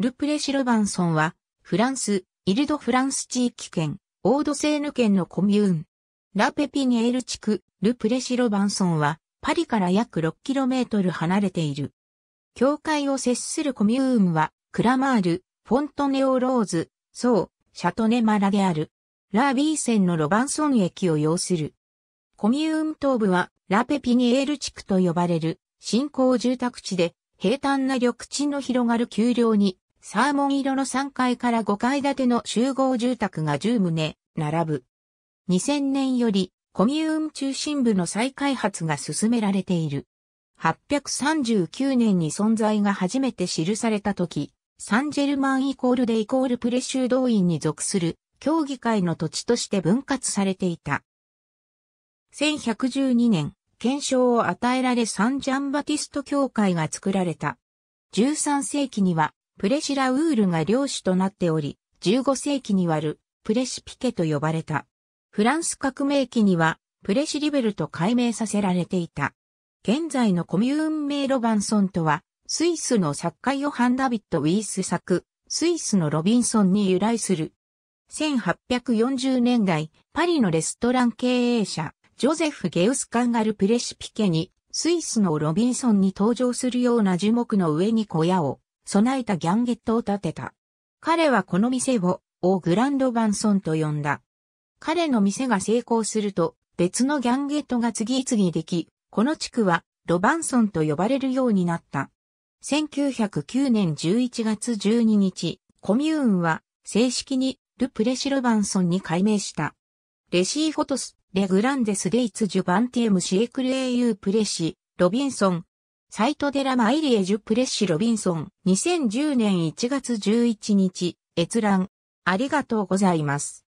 ルプレ・シロバンソンは、フランス、イルド・フランス地域圏、オード・セーヌ県のコミューン。ラ・ペピニエール地区、ルプレ・シロバンソンは、パリから約 6km 離れている。境界を接するコミューンは、クラマール、フォントネオ・ローズ、ソウ、シャトネ・マラである。ラ・ビーセンのロバンソン駅を要する。コミューン東部は、ラ・ペピニエール地区と呼ばれる、新興住宅地で、平坦な緑地の広がる丘陵にサーモン色の3階から5階建ての集合住宅が10棟、並ぶ。2000年より、コミューン中心部の再開発が進められている。839年に存在が初めて記された時、サンジェルマンイコールでイコールプレ修道院に属する協議会の土地として分割されていた。1112年、検証を与えられサンジャンバティスト教会が作られた。13世紀にはプレシラウールが領主となっており、15世紀に割るプレシピケと呼ばれた。フランス革命期にはプレシリベルと改名させられていた。現在のコミューン名ロバンソンとは、スイスの作家ヨハン・ダビット・ウィース作、スイスのロビンソンに由来する。1840年代、パリのレストラン経営者、ジョゼフ・ゲウス・カンガル・プレシピケに、スイスのロビンソンに登場するような樹木の上に小屋を備えたギャンゲットを建てた。彼はこの店を、オーグランド・バンソンと呼んだ。彼の店が成功すると、別のギャンゲットが次々でき、この地区は、ロバンソンと呼ばれるようになった。1909年11月12日、コミューンは、正式に、ル・プレシロバンソンに改名した。レシーフォトス、レグランデス・デイツ・ジュバンティエム・シエクレーユー・プレシ、ロビンソン、サイトデラマイリエジュプレッシロビンソン、2010年1月11日、閲覧。ありがとうございます。